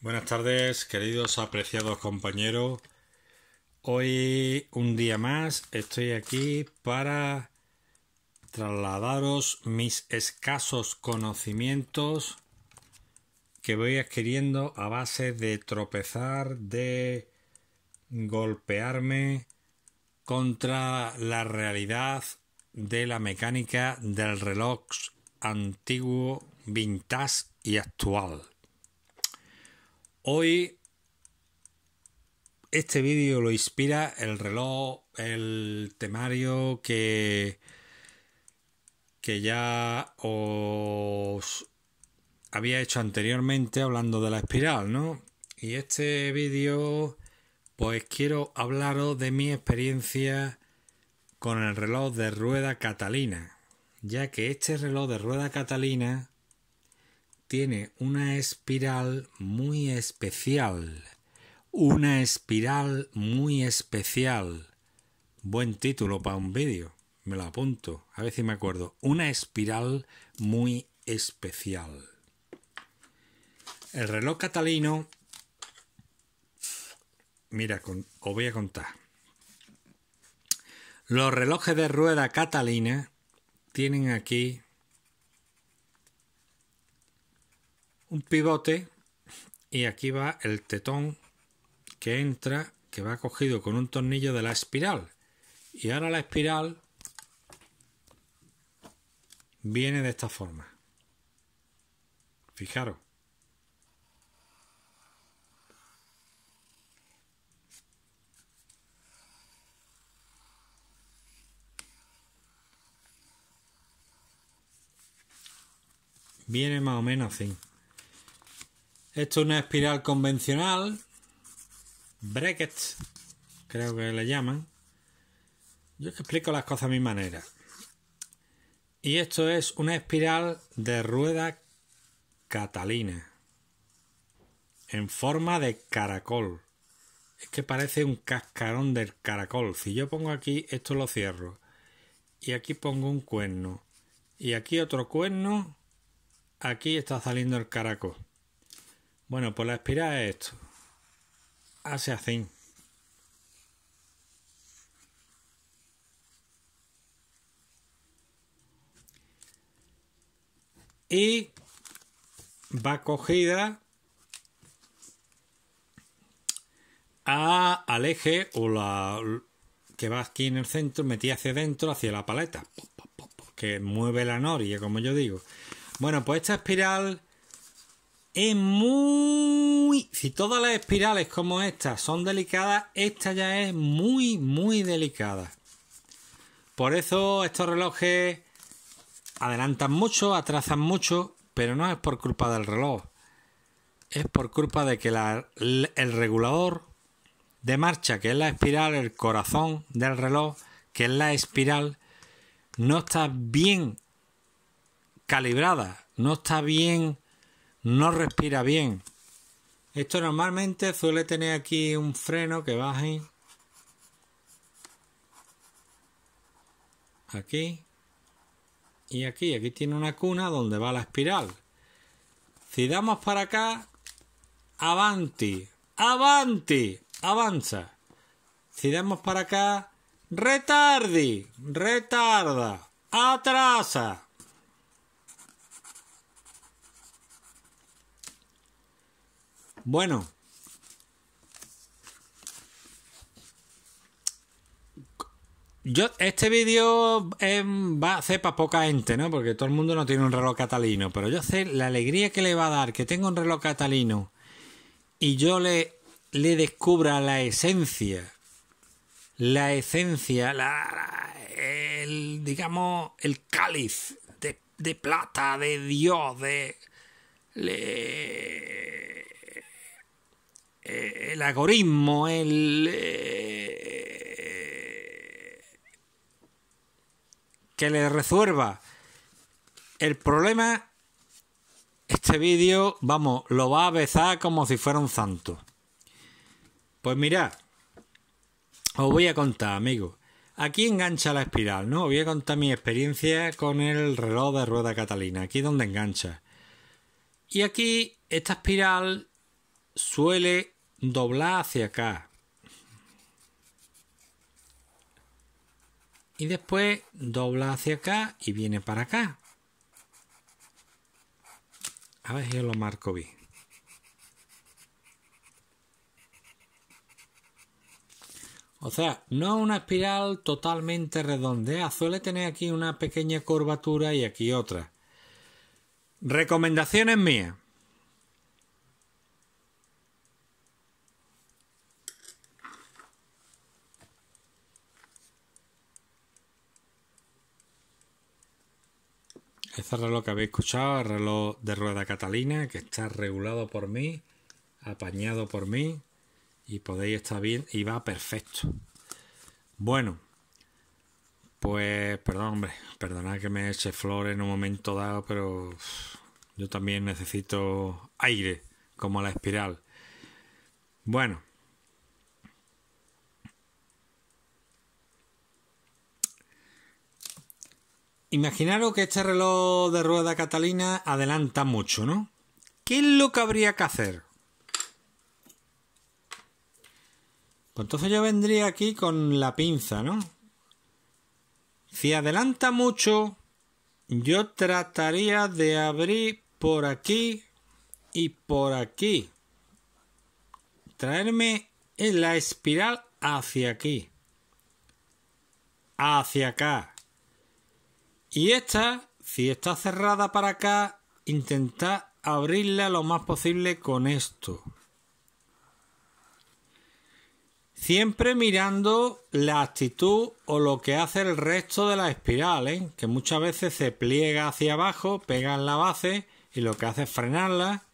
Buenas tardes, queridos apreciados compañeros. Hoy, un día más, estoy aquí para trasladaros mis escasos conocimientos que voy adquiriendo a base de tropezar, de golpearme contra la realidad de la mecánica del reloj antiguo, vintage y actual. Hoy este vídeo lo inspira el reloj, el temario que que ya os había hecho anteriormente hablando de la espiral, ¿no? Y este vídeo, pues quiero hablaros de mi experiencia con el reloj de rueda Catalina, ya que este reloj de rueda Catalina tiene una espiral muy especial, una espiral muy especial. Buen título para un vídeo me lo apunto, a ver si me acuerdo, una espiral muy especial. El reloj catalino, mira, os voy a contar. Los relojes de rueda catalina tienen aquí un pivote y aquí va el tetón que entra, que va cogido con un tornillo de la espiral. Y ahora la espiral viene de esta forma. Fijaros. Viene más o menos así. Esto es una espiral convencional. Brackets, creo que le llaman. Yo explico las cosas a mi manera. Y esto es una espiral de rueda catalina en forma de caracol. Es que parece un cascarón del caracol. Si yo pongo aquí, esto lo cierro. Y aquí pongo un cuerno. Y aquí otro cuerno. Aquí está saliendo el caracol. Bueno, pues la espiral es esto. Hace así. y va cogida a, al eje o la que va aquí en el centro, metida hacia adentro, hacia la paleta, que mueve la noria, como yo digo. Bueno, pues esta espiral es muy... Si todas las espirales como esta son delicadas, esta ya es muy, muy delicada. Por eso estos relojes adelantan mucho, atrasan mucho, pero no es por culpa del reloj. Es por culpa de que el regulador de marcha, que es la espiral, el corazón del reloj, que es la espiral, no está bien calibrada, no está bien, no respira bien. Esto normalmente suele tener aquí un freno que baje. Aquí y aquí, aquí tiene una cuna donde va la espiral. Si damos para acá, avanti, avanti, avanza. Si damos para acá, retardi, retarda, atrasa. Bueno, Yo, este vídeo em, va a hacer para poca gente, ¿no? Porque todo el mundo no tiene un reloj catalino. Pero yo sé la alegría que le va a dar que tenga un reloj catalino y yo le, le descubra la esencia. La esencia, el, digamos, el cáliz de, plata, de Dios, de. Eh, el algoritmo, el. Eh, que le resuelva el problema, este vídeo, vamos, lo va a besar como si fuera un santo. Pues mirad, os voy a contar, amigos. Aquí engancha la espiral, ¿no? Os voy a contar mi experiencia con el reloj de rueda catalina. Aquí donde engancha. Y aquí esta espiral suele doblar hacia acá. y después dobla hacia acá y viene para acá. A ver si lo marco bien. O sea, no una espiral totalmente redondeada, ¿eh? suele tener aquí una pequeña curvatura y aquí otra. Recomendaciones mías. Este reloj que habéis escuchado, el reloj de rueda catalina, que está regulado por mí, apañado por mí, y podéis estar bien, y va perfecto. Bueno, pues perdón, hombre, perdonad que me eche flor en un momento dado, pero yo también necesito aire, como la espiral. Bueno, Imaginaros que este reloj de rueda catalina adelanta mucho, ¿no? ¿Qué es lo que habría que hacer? Pues entonces yo vendría aquí con la pinza, ¿no? Si adelanta mucho, yo trataría de abrir por aquí y por aquí. Traerme en la espiral hacia aquí. Hacia acá. Y esta, si está cerrada para acá, intenta abrirla lo más posible con esto. Siempre mirando la actitud o lo que hace el resto de la espiral, que muchas veces se pliega hacia abajo, pega en la base y lo que hace es frenarla.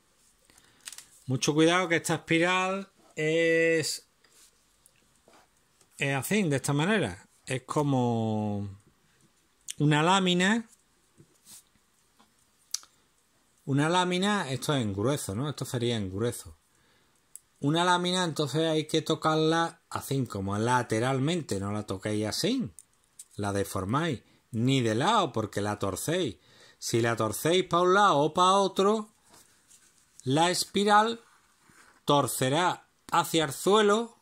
Mucho cuidado que esta espiral es, es así, de esta manera. Es como una lámina. Una lámina, esto es en grueso, ¿no? Esto sería en grueso. Una lámina, entonces hay que tocarla así, como lateralmente, no la toquéis así. La deformáis, ni de lado, porque la torcéis. Si la torcéis para un lado o para otro, la espiral torcerá hacia el suelo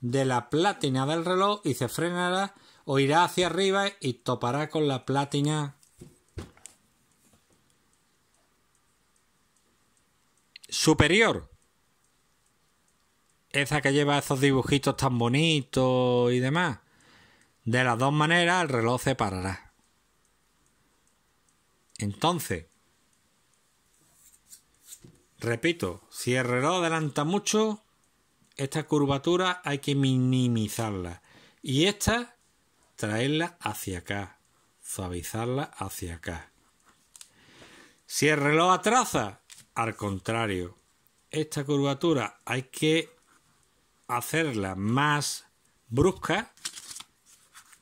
de la plátina del reloj y se frenará o irá hacia arriba y topará con la plátina superior. Esa que lleva esos dibujitos tan bonitos y demás. De las dos maneras el reloj se parará. Entonces, repito, si el reloj adelanta mucho, esta curvatura hay que minimizarla. Y esta traerla hacia acá, suavizarla hacia acá. Si el reloj atraza, al contrario, esta curvatura hay que hacerla más brusca,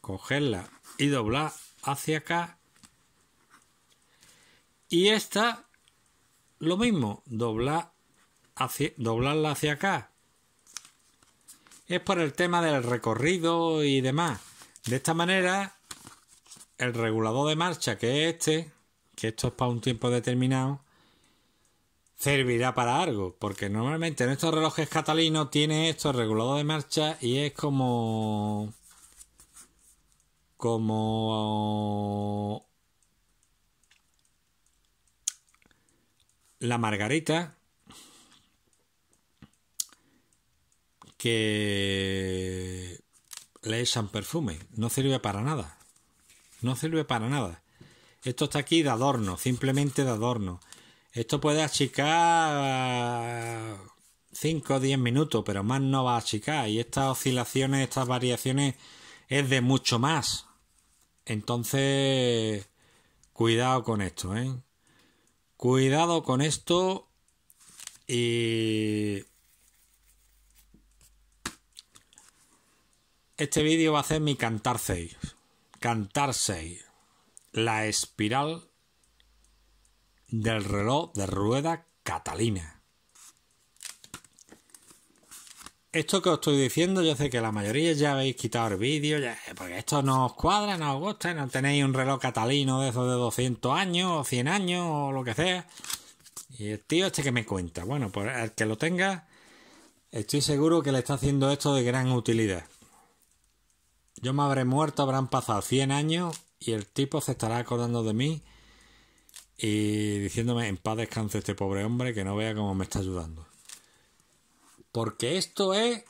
cogerla y doblar hacia acá. Y esta, lo mismo, doblar doblarla hacia acá. Es por el tema del recorrido y demás. De esta manera, el regulador de marcha, que es este, que esto es para un tiempo determinado, servirá para algo, porque normalmente en estos relojes catalinos tiene esto, el regulador de marcha, y es como... como... la margarita que le perfume. No sirve para nada. No sirve para nada. Esto está aquí de adorno, simplemente de adorno. Esto puede achicar 5 o 10 minutos, pero más no va a achicar. Y estas oscilaciones, estas variaciones es de mucho más. Entonces, cuidado con esto, ¿eh? Cuidado con esto y Este vídeo va a ser mi cantar 6. Cantar 6. La espiral del reloj de rueda Catalina. Esto que os estoy diciendo, yo sé que la mayoría ya habéis quitado el vídeo, porque esto no os cuadra, no os gusta, no tenéis un reloj catalino de esos de 200 años o 100 años o lo que sea. Y el tío este que me cuenta, bueno, pues el que lo tenga, estoy seguro que le está haciendo esto de gran utilidad. Yo me habré muerto, habrán pasado 100 años y el tipo se estará acordando de mí y diciéndome en paz descanse este pobre hombre que no vea cómo me está ayudando. Porque esto es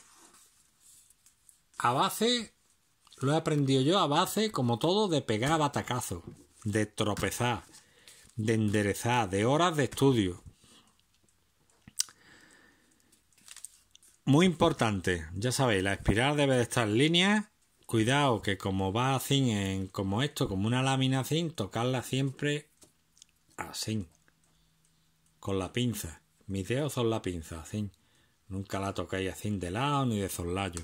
a base, lo he aprendido yo a base, como todo, de pegar a batacazo, de tropezar, de enderezar, de horas de estudio. Muy importante, ya sabéis, la espiral debe de estar en línea Cuidado que como va así, en, como esto, como una lámina así, tocarla siempre así, con la pinza. Mis dedos son la pinza, así. Nunca la toquéis así de lado ni de zorlayo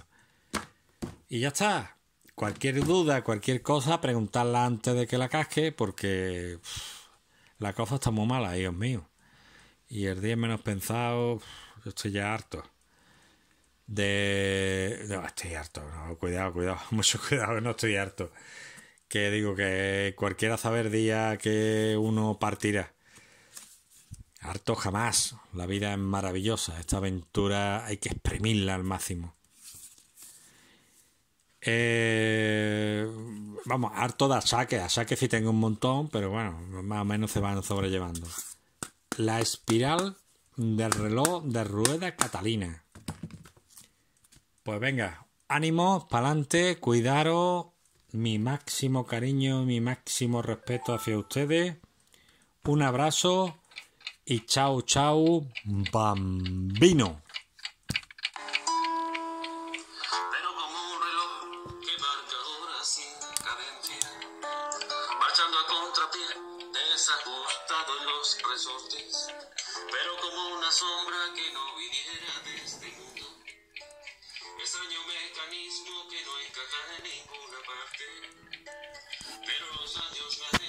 Y ya está. Cualquier duda, cualquier cosa, preguntarla antes de que la casque, porque la cosa está muy mala, Dios mío. Y el día menos pensado, yo estoy ya harto de... Oh, estoy harto, cuidado, cuidado, mucho cuidado, no estoy harto. Que digo que cualquiera saber día que uno partirá. Harto jamás. La vida es maravillosa. Esta aventura hay que exprimirla al máximo. Eh, vamos, harto de saque saque si tengo un montón, pero bueno, más o menos se van sobrellevando. La espiral del reloj de rueda catalina. Pues venga, ánimo, pa'lante, cuidaros, mi máximo cariño, mi máximo respeto hacia ustedes. Un abrazo y chao, chao, bambino. Dios me